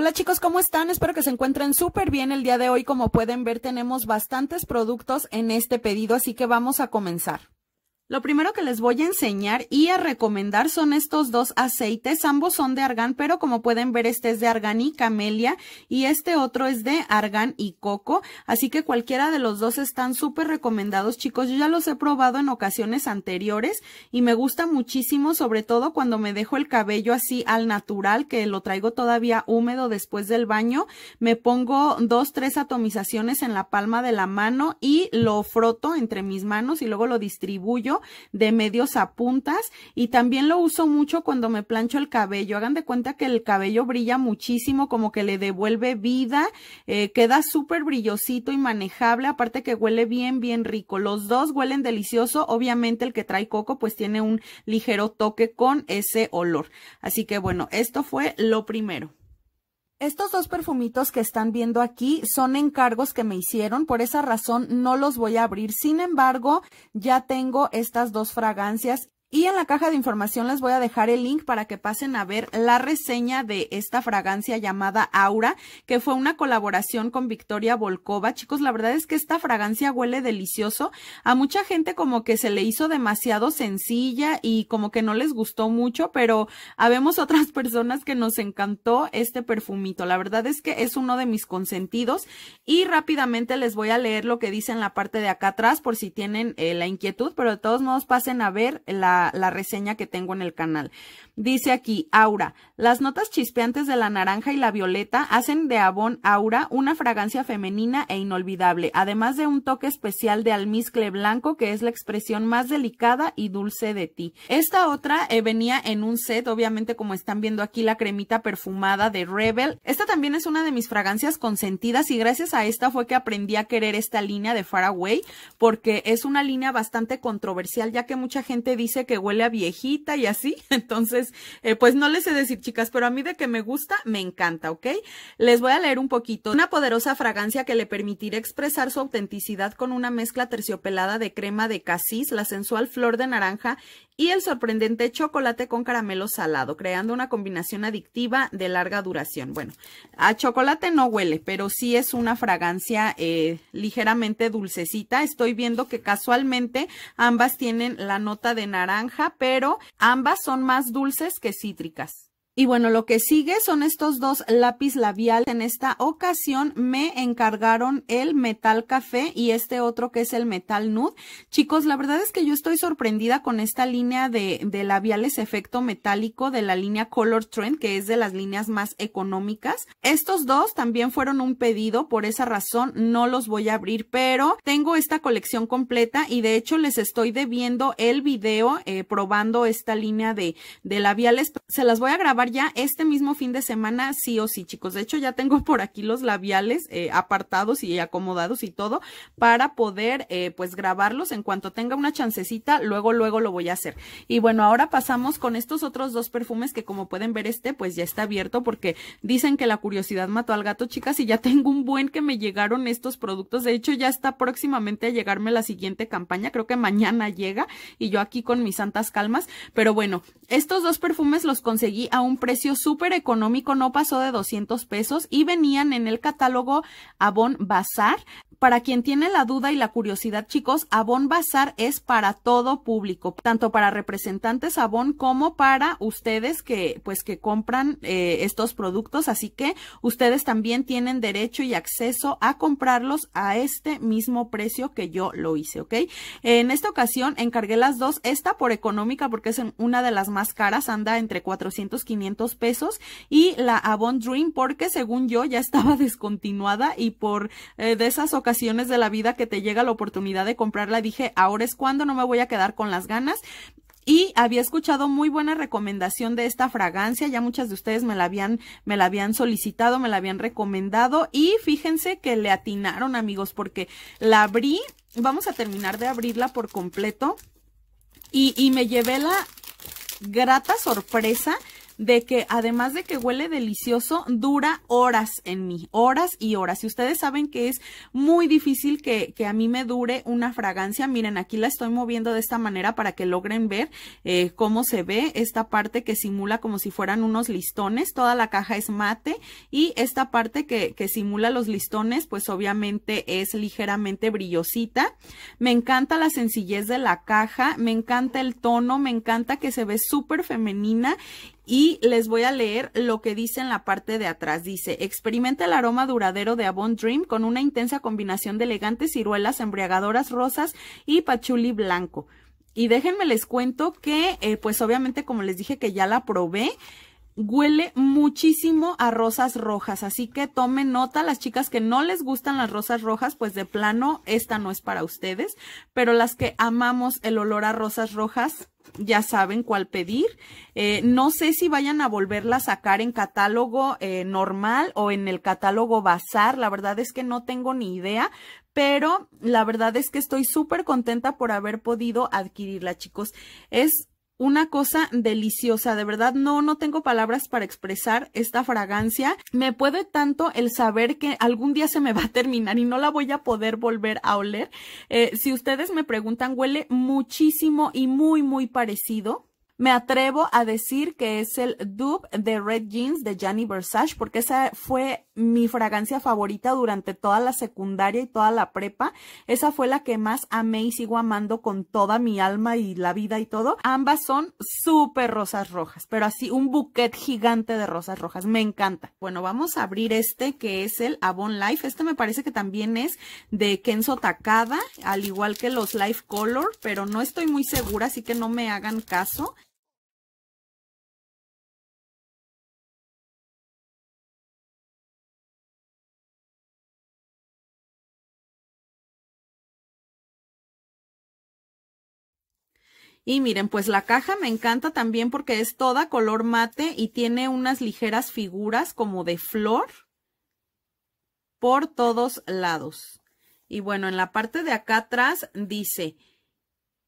Hola chicos, ¿cómo están? Espero que se encuentren súper bien el día de hoy. Como pueden ver, tenemos bastantes productos en este pedido, así que vamos a comenzar. Lo primero que les voy a enseñar y a recomendar son estos dos aceites. Ambos son de argán, pero como pueden ver este es de argán y camelia y este otro es de argan y coco. Así que cualquiera de los dos están súper recomendados, chicos. Yo ya los he probado en ocasiones anteriores y me gusta muchísimo, sobre todo cuando me dejo el cabello así al natural, que lo traigo todavía húmedo después del baño. Me pongo dos, tres atomizaciones en la palma de la mano y lo froto entre mis manos y luego lo distribuyo de medios a puntas y también lo uso mucho cuando me plancho el cabello. Hagan de cuenta que el cabello brilla muchísimo, como que le devuelve vida, eh, queda súper brillosito y manejable, aparte que huele bien, bien rico. Los dos huelen delicioso, obviamente el que trae coco pues tiene un ligero toque con ese olor. Así que bueno, esto fue lo primero. Estos dos perfumitos que están viendo aquí son encargos que me hicieron, por esa razón no los voy a abrir. Sin embargo, ya tengo estas dos fragancias y en la caja de información les voy a dejar el link para que pasen a ver la reseña de esta fragancia llamada Aura, que fue una colaboración con Victoria Volkova. Chicos, la verdad es que esta fragancia huele delicioso. A mucha gente como que se le hizo demasiado sencilla y como que no les gustó mucho, pero habemos otras personas que nos encantó este perfumito. La verdad es que es uno de mis consentidos y rápidamente les voy a leer lo que dice en la parte de acá atrás por si tienen eh, la inquietud, pero de todos modos pasen a ver la la, reseña que tengo en el canal. Dice aquí, Aura, las notas chispeantes de la naranja y la violeta hacen de Avon Aura una fragancia femenina e inolvidable, además de un toque especial de almizcle blanco que es la expresión más delicada y dulce de ti. Esta otra eh, venía en un set, obviamente como están viendo aquí la cremita perfumada de Rebel. Esta también es una de mis fragancias consentidas y gracias a esta fue que aprendí a querer esta línea de Faraway porque es una línea bastante controversial ya que mucha gente dice que huele a viejita y así. Entonces, eh, pues no les sé decir, chicas, pero a mí de que me gusta, me encanta, ¿ok? Les voy a leer un poquito. Una poderosa fragancia que le permitirá expresar su autenticidad con una mezcla terciopelada de crema de casis, la sensual flor de naranja y el sorprendente chocolate con caramelo salado, creando una combinación adictiva de larga duración. Bueno, a chocolate no huele, pero sí es una fragancia eh, ligeramente dulcecita. Estoy viendo que casualmente ambas tienen la nota de naranja, pero ambas son más dulces que cítricas. Y bueno, lo que sigue son estos dos lápiz labial. En esta ocasión me encargaron el metal café y este otro que es el metal nude. Chicos, la verdad es que yo estoy sorprendida con esta línea de, labiales efecto metálico de la línea Color Trend, que es de las líneas más económicas. Estos dos también fueron un pedido, por esa razón no los voy a abrir, pero tengo esta colección completa y de hecho les estoy debiendo el video eh, probando esta línea de labiales. Se las voy a grabar ya este mismo fin de semana, sí o sí, chicos. De hecho, ya tengo por aquí los labiales eh, apartados y acomodados y todo para poder, eh, pues, grabarlos. En cuanto tenga una chancecita, luego, luego lo voy a hacer. Y bueno, ahora pasamos con estos otros dos perfumes que como pueden ver este, pues, ya está abierto porque dicen que la curiosidad mató al gato, chicas, y ya tengo un buen que me llegaron estos productos. De hecho, ya está próximamente a llegarme la siguiente campaña. Creo que mañana llega y yo aquí con mis santas calmas. Pero bueno, estos dos perfumes los conseguí a un un precio súper económico, no pasó de 200 pesos y venían en el catálogo Avon Bazar para quien tiene la duda y la curiosidad, chicos, Avon Bazar es para todo público, tanto para representantes Avon como para ustedes que, pues, que compran eh, estos productos. Así que ustedes también tienen derecho y acceso a comprarlos a este mismo precio que yo lo hice, ¿ok? En esta ocasión encargué las dos, esta por económica porque es una de las más caras, anda entre 400, 500 pesos y la Avon Dream porque según yo ya estaba descontinuada y por eh, de esas ocasiones de la vida que te llega la oportunidad de comprarla, dije, ahora es cuando no me voy a quedar con las ganas. Y había escuchado muy buena recomendación de esta fragancia, ya muchas de ustedes me la habían, me la habían solicitado, me la habían recomendado y fíjense que le atinaron amigos porque la abrí, vamos a terminar de abrirla por completo y, y me llevé la grata sorpresa de que además de que huele delicioso, dura horas en mí, horas y horas. Y ustedes saben que es muy difícil que, que a mí me dure una fragancia. Miren, aquí la estoy moviendo de esta manera para que logren ver eh, cómo se ve esta parte que simula como si fueran unos listones. Toda la caja es mate y esta parte que, que simula los listones, pues obviamente es ligeramente brillosita. Me encanta la sencillez de la caja, me encanta el tono, me encanta que se ve súper femenina y les voy a leer lo que dice en la parte de atrás. Dice, experimenta el aroma duradero de Avon Dream con una intensa combinación de elegantes ciruelas embriagadoras rosas y pachuli blanco. Y déjenme les cuento que, eh, pues obviamente como les dije que ya la probé, huele muchísimo a rosas rojas. Así que tomen nota, las chicas que no les gustan las rosas rojas, pues de plano esta no es para ustedes. Pero las que amamos el olor a rosas rojas, ya saben cuál pedir. Eh, no sé si vayan a volverla a sacar en catálogo eh, normal o en el catálogo bazar. La verdad es que no tengo ni idea, pero la verdad es que estoy súper contenta por haber podido adquirirla, chicos. Es una cosa deliciosa, de verdad no no tengo palabras para expresar esta fragancia. Me puede tanto el saber que algún día se me va a terminar y no la voy a poder volver a oler. Eh, si ustedes me preguntan, huele muchísimo y muy muy parecido me atrevo a decir que es el dupe de Red Jeans de Gianni Versace porque esa fue mi fragancia favorita durante toda la secundaria y toda la prepa. Esa fue la que más amé y sigo amando con toda mi alma y la vida y todo. Ambas son súper rosas rojas, pero así un buquet gigante de rosas rojas. Me encanta. Bueno, vamos a abrir este que es el Avon Life. Este me parece que también es de Kenzo Takada, al igual que los Life Color, pero no estoy muy segura, así que no me hagan caso. Y miren, pues la caja me encanta también porque es toda color mate y tiene unas ligeras figuras como de flor por todos lados. Y bueno, en la parte de acá atrás dice,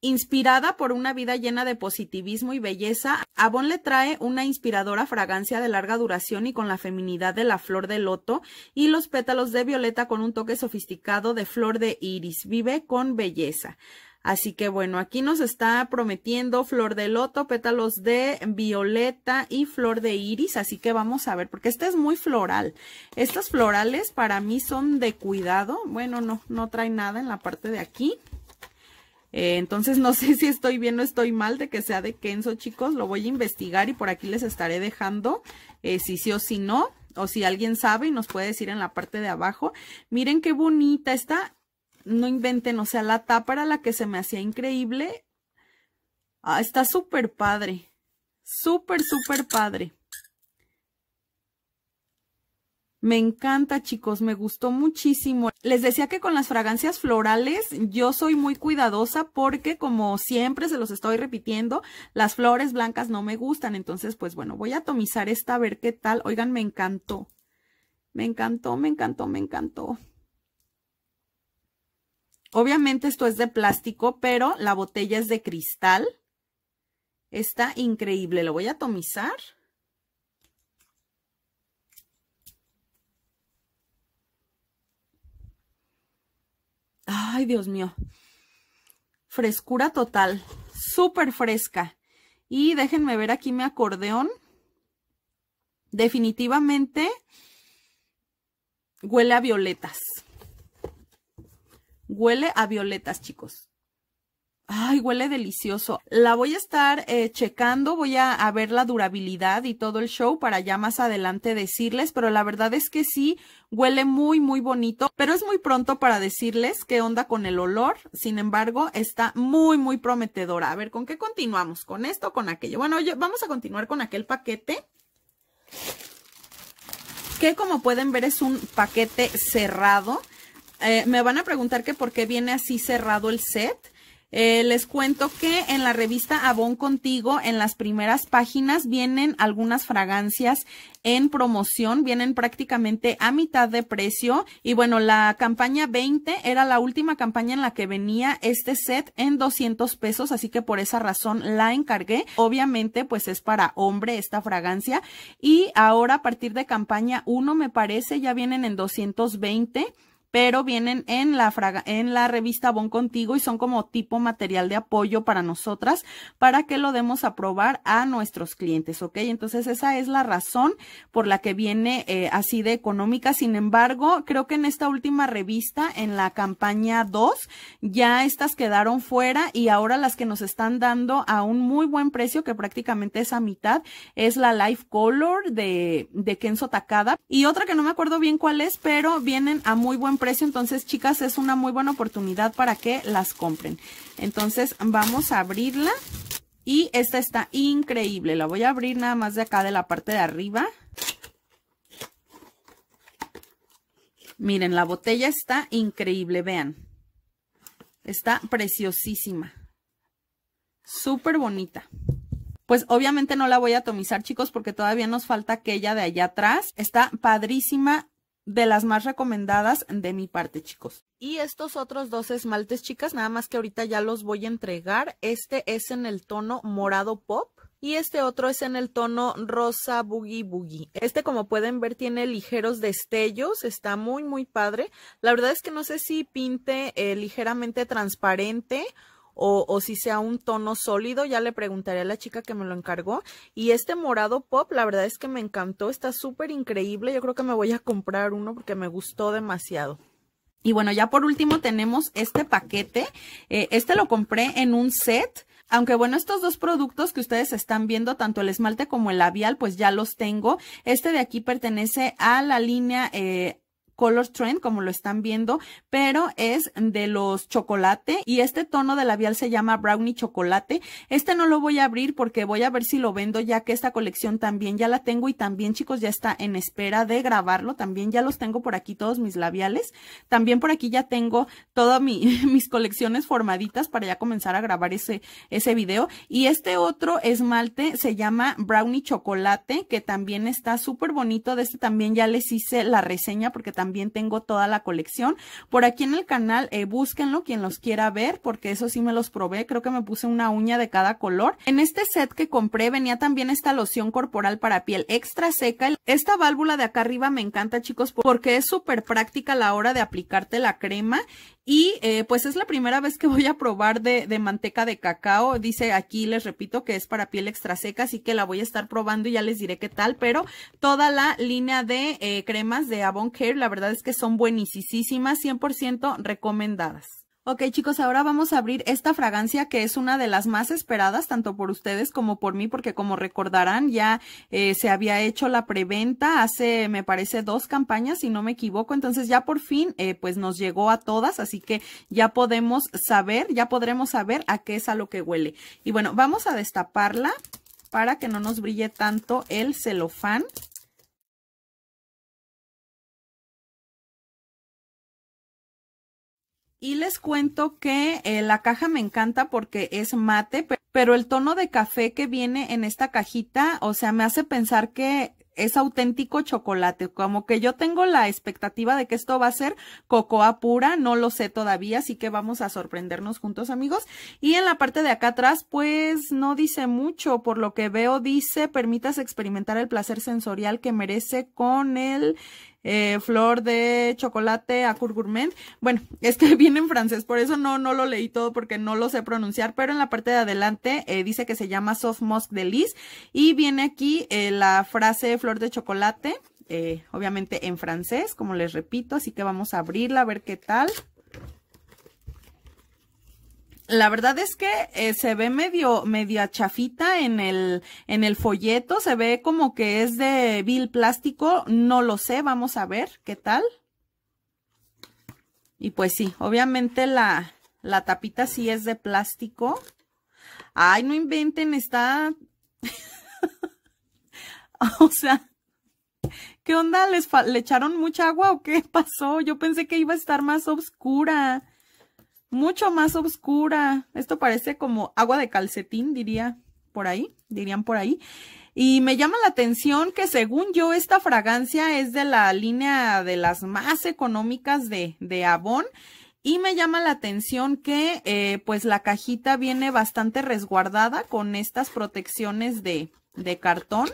inspirada por una vida llena de positivismo y belleza, Avon le trae una inspiradora fragancia de larga duración y con la feminidad de la flor de loto y los pétalos de violeta con un toque sofisticado de flor de iris. Vive con belleza. Así que bueno, aquí nos está prometiendo flor de loto, pétalos de violeta y flor de iris. Así que vamos a ver, porque esta es muy floral. Estas florales para mí son de cuidado. Bueno, no, no trae nada en la parte de aquí. Eh, entonces no sé si estoy bien o estoy mal de que sea de Kenzo, chicos. Lo voy a investigar y por aquí les estaré dejando eh, si sí o si no. O si alguien sabe y nos puede decir en la parte de abajo. Miren qué bonita. está no inventen, o sea, la tapa era la que se me hacía increíble. Ah, está súper padre. Súper, súper padre. Me encanta, chicos, me gustó muchísimo. Les decía que con las fragancias florales yo soy muy cuidadosa porque, como siempre se los estoy repitiendo, las flores blancas no me gustan. Entonces, pues bueno, voy a atomizar esta a ver qué tal. Oigan, me encantó. Me encantó, me encantó, me encantó. Obviamente esto es de plástico, pero la botella es de cristal. Está increíble. Lo voy a atomizar. Ay, Dios mío. Frescura total. Súper fresca. Y déjenme ver aquí mi acordeón. Definitivamente huele a violetas. Huele a violetas, chicos. Ay, huele delicioso. La voy a estar eh, checando, voy a, ver la durabilidad y todo el show para ya más adelante decirles, pero la verdad es que sí, huele muy, muy bonito, pero es muy pronto para decirles qué onda con el olor. Sin embargo, está muy, muy prometedora. A ver, ¿con qué continuamos? ¿Con esto o con aquello? Bueno, vamos a continuar con aquel paquete que como pueden ver es un paquete cerrado eh, me van a preguntar que por qué viene así cerrado el set. Eh, les cuento que en la revista Avon Contigo, en las primeras páginas, vienen algunas fragancias en promoción, vienen prácticamente a mitad de precio. Y bueno, la campaña 20 era la última campaña en la que venía este set en 200 pesos, así que por esa razón la encargué. Obviamente, pues es para hombre esta fragancia. Y ahora, a partir de campaña 1, me parece, ya vienen en 220 pero vienen en la, en la revista Bon Contigo y son como tipo material de apoyo para nosotras para que lo demos a probar a nuestros clientes, ¿ok? Entonces esa es la razón por la que viene eh, así de económica. Sin embargo, creo que en esta última revista, en la campaña 2, ya estas quedaron fuera y ahora las que nos están dando a un muy buen precio, que prácticamente es a mitad, es la Life Color de, de Kenzo Takada. Y otra que no me acuerdo bien cuál es, pero vienen a muy buen precio, entonces chicas es una muy buena oportunidad para que las compren. Entonces vamos a abrirla y esta está increíble. La voy a abrir nada más de acá de la parte de arriba. Miren, la botella está increíble, vean. Está preciosísima. Súper bonita pues obviamente no la voy a atomizar chicos porque todavía nos falta aquella de allá atrás. Está padrísima de las más recomendadas de mi parte, chicos. Y estos otros dos esmaltes, chicas, nada más que ahorita ya los voy a entregar. Este es en el tono morado pop. Y este otro es en el tono rosa boogie boogie. Este, como pueden ver, tiene ligeros destellos. Está muy, muy padre. La verdad es que no sé si pinte eh, ligeramente transparente o, si sea un tono sólido, ya le preguntaré a la chica que me lo encargó. Y este morado pop, la verdad es que me encantó, está súper increíble, yo creo que me voy a comprar uno porque me gustó demasiado. Y bueno, ya por último tenemos este paquete, eh, este lo compré en un set, aunque bueno, estos dos productos que ustedes están viendo, tanto el esmalte como el labial, pues ya los tengo. Este de aquí pertenece a la línea eh, Color Trend, como lo están viendo, pero es de los chocolate y este tono de labial se llama Brownie Chocolate. Este no lo voy a abrir porque voy a ver si lo vendo ya que esta colección también ya la tengo y también chicos ya está en espera de grabarlo. También ya los tengo por aquí todos mis labiales. También por aquí ya tengo todas mis colecciones formaditas para ya comenzar a grabar ese, ese video. Y este otro esmalte se llama Brownie Chocolate que también está súper bonito. De este también ya les hice la reseña porque también también tengo toda la colección. Por aquí en el canal, eh, búsquenlo quien los quiera ver, porque eso sí me los probé. Creo que me puse una uña de cada color. En este set que compré venía también esta loción corporal para piel extra seca. Esta válvula de acá arriba me encanta, chicos, porque es súper práctica a la hora de aplicarte la crema. Y eh, pues es la primera vez que voy a probar de, manteca de cacao. Dice aquí, les repito, que es para piel extra seca, así que la voy a estar probando y ya les diré qué tal. Pero toda la línea de eh, cremas de Avon Care, la verdad verdad es que son buenísimas, 100% recomendadas. Ok chicos, ahora vamos a abrir esta fragancia que es una de las más esperadas tanto por ustedes como por mí porque como recordarán ya eh, se había hecho la preventa hace me parece dos campañas si no me equivoco, entonces ya por fin eh, pues nos llegó a todas así que ya podemos saber, ya podremos saber a qué es a lo que huele. Y bueno, vamos a destaparla para que no nos brille tanto el celofán. Y les cuento que eh, la caja me encanta porque es mate, pero el tono de café que viene en esta cajita, o sea, me hace pensar que es auténtico chocolate. Como que yo tengo la expectativa de que esto va a ser cocoa pura, no lo sé todavía, así que vamos a sorprendernos juntos, amigos. Y en la parte de acá atrás, pues no dice mucho, por lo que veo dice, permitas experimentar el placer sensorial que merece con el eh, flor de chocolate a gourmet. Bueno, es que viene en francés, por eso no, no lo leí todo porque no lo sé pronunciar, pero en la parte de adelante eh, dice que se llama Soft Musk de y viene aquí eh, la frase flor de chocolate, eh, obviamente en francés, como les repito, así que vamos a abrirla a ver qué tal. La verdad es que eh, se ve medio, media chafita en el, en el folleto, se ve como que es de vil plástico, no lo sé, vamos a ver qué tal. Y pues sí, obviamente la, tapita sí es de plástico. Ay, no inventen, está... o sea, ¿qué onda? ¿Les ¿Le echaron mucha agua o qué pasó? Yo pensé que iba a estar más oscura mucho más oscura. Esto parece como agua de calcetín, diría por ahí, dirían por ahí. Y me llama la atención que según yo esta fragancia es de la línea de las más económicas de, de Avon. Y me llama la atención que eh, pues la cajita viene bastante resguardada con estas protecciones de, de cartón.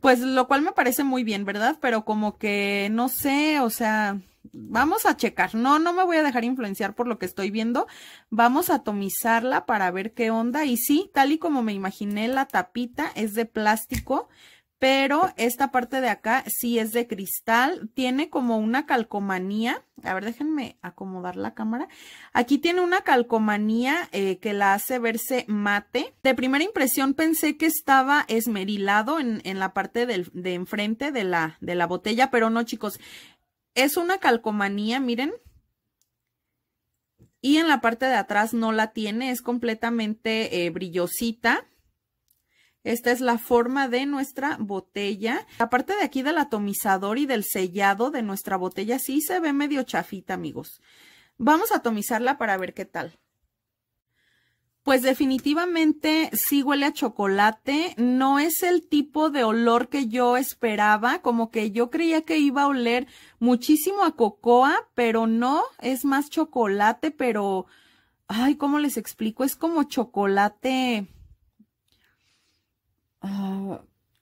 Pues lo cual me parece muy bien, ¿verdad? Pero como que no sé, o sea, vamos a checar. No, no me voy a dejar influenciar por lo que estoy viendo. Vamos a atomizarla para ver qué onda. Y sí, tal y como me imaginé, la tapita es de plástico, pero esta parte de acá sí es de cristal. Tiene como una calcomanía. A ver, déjenme acomodar la cámara. Aquí tiene una calcomanía eh, que la hace verse mate. De primera impresión pensé que estaba esmerilado en, la parte de enfrente de la, de la botella, pero no, chicos. Es una calcomanía, miren. Y en la parte de atrás no la tiene, es completamente eh, brillosita. Esta es la forma de nuestra botella. La parte de aquí del atomizador y del sellado de nuestra botella sí se ve medio chafita, amigos. Vamos a atomizarla para ver qué tal. Pues definitivamente sí huele a chocolate. No es el tipo de olor que yo esperaba, como que yo creía que iba a oler muchísimo a cocoa, pero no, es más chocolate, pero, ay, ¿cómo les explico? Es como chocolate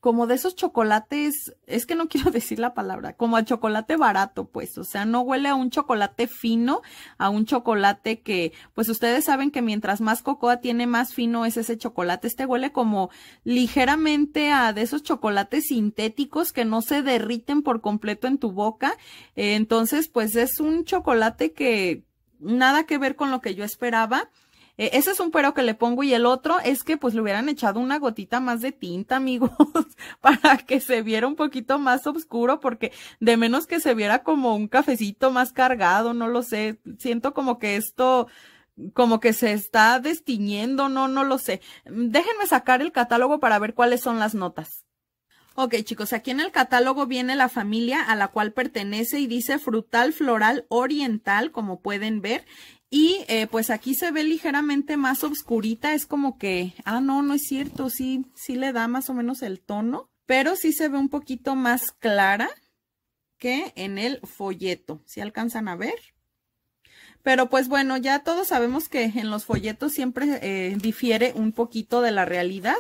como de esos chocolates, es que no quiero decir la palabra, como a chocolate barato, pues, o sea, no huele a un chocolate fino, a un chocolate que, pues ustedes saben que mientras más cocoa tiene, más fino es ese chocolate. Este huele como ligeramente a de esos chocolates sintéticos que no se derriten por completo en tu boca. entonces, pues es un chocolate que nada que ver con lo que yo esperaba. Eh, ese es un pero que le pongo y el otro es que pues le hubieran echado una gotita más de tinta, amigos, para que se viera un poquito más oscuro, porque de menos que se viera como un cafecito más cargado, no lo sé, siento como que esto como que se está destiñendo, no, no lo sé. Déjenme sacar el catálogo para ver cuáles son las notas. Ok chicos, aquí en el catálogo viene la familia a la cual pertenece y dice frutal floral oriental, como pueden ver, y eh, pues aquí se ve ligeramente más oscurita, es como que, ah, no, no es cierto, sí, sí le da más o menos el tono, pero sí se ve un poquito más clara que en el folleto, si alcanzan a ver. Pero pues bueno, ya todos sabemos que en los folletos siempre eh, difiere un poquito de la realidad.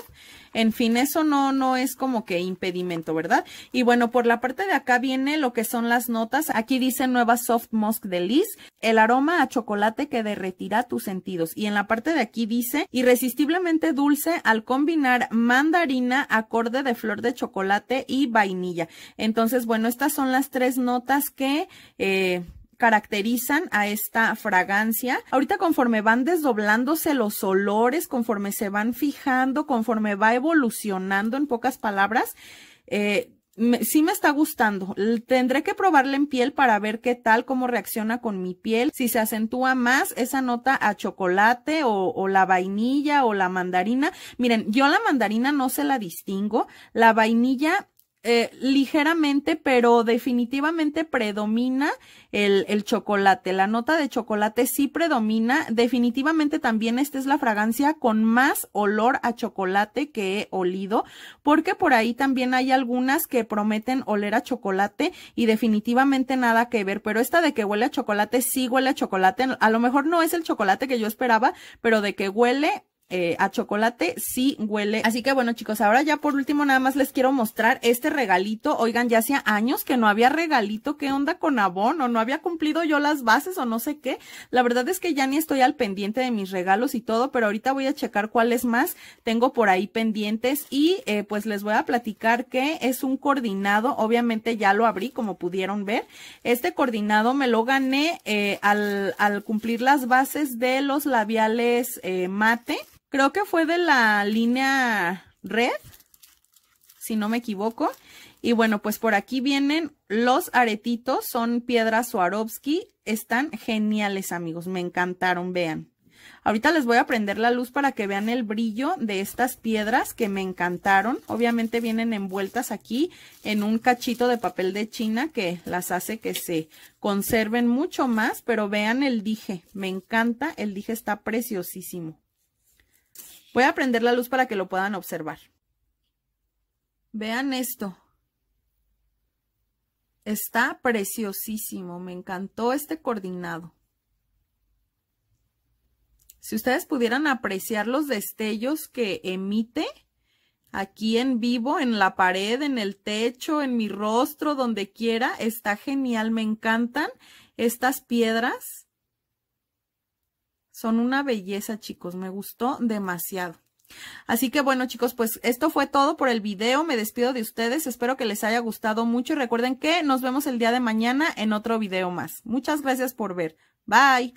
En fin, eso no, no es como que impedimento, ¿verdad? Y bueno, por la parte de acá viene lo que son las notas. Aquí dice nueva soft musk de Liz, el aroma a chocolate que derretirá tus sentidos. Y en la parte de aquí dice irresistiblemente dulce al combinar mandarina, acorde de flor de chocolate y vainilla. Entonces, bueno, estas son las tres notas que eh, caracterizan a esta fragancia. Ahorita conforme van desdoblándose los olores, conforme se van fijando, conforme va evolucionando, en pocas palabras, eh, sí me está gustando. Tendré que probarla en piel para ver qué tal, cómo reacciona con mi piel, si se acentúa más esa nota a chocolate o, o, la vainilla o la mandarina. Miren, yo la mandarina no se la distingo. La vainilla eh, ligeramente, pero definitivamente predomina el, el, chocolate. La nota de chocolate sí predomina. Definitivamente también esta es la fragancia con más olor a chocolate que he olido, porque por ahí también hay algunas que prometen oler a chocolate y definitivamente nada que ver, pero esta de que huele a chocolate sí huele a chocolate. A lo mejor no es el chocolate que yo esperaba, pero de que huele eh, a chocolate sí huele. Así que bueno chicos, ahora ya por último nada más les quiero mostrar este regalito. Oigan, ya hacía años que no había regalito. ¿Qué onda con o No había cumplido yo las bases o no sé qué. La verdad es que ya ni estoy al pendiente de mis regalos y todo, pero ahorita voy a checar cuáles más tengo por ahí pendientes y eh, pues les voy a platicar que es un coordinado. Obviamente ya lo abrí como pudieron ver. Este coordinado me lo gané eh, al, al, cumplir las bases de los labiales mate. Creo que fue de la línea red, si no me equivoco. Y bueno, pues por aquí vienen los aretitos, son piedras Swarovski, están geniales amigos, me encantaron, vean. Ahorita les voy a prender la luz para que vean el brillo de estas piedras que me encantaron. Obviamente vienen envueltas aquí en un cachito de papel de china que las hace que se conserven mucho más, pero vean el dije, me encanta, el dije está preciosísimo. Voy a prender la luz para que lo puedan observar. Vean esto. Está preciosísimo. Me encantó este coordinado. Si ustedes pudieran apreciar los destellos que emite aquí en vivo, en la pared, en el techo, en mi rostro, donde quiera, está genial. Me encantan estas piedras. Son una belleza, chicos. Me gustó demasiado. Así que bueno chicos, pues esto fue todo por el video, me despido de ustedes, espero que les haya gustado mucho y recuerden que nos vemos el día de mañana en otro video más. Muchas gracias por ver, bye.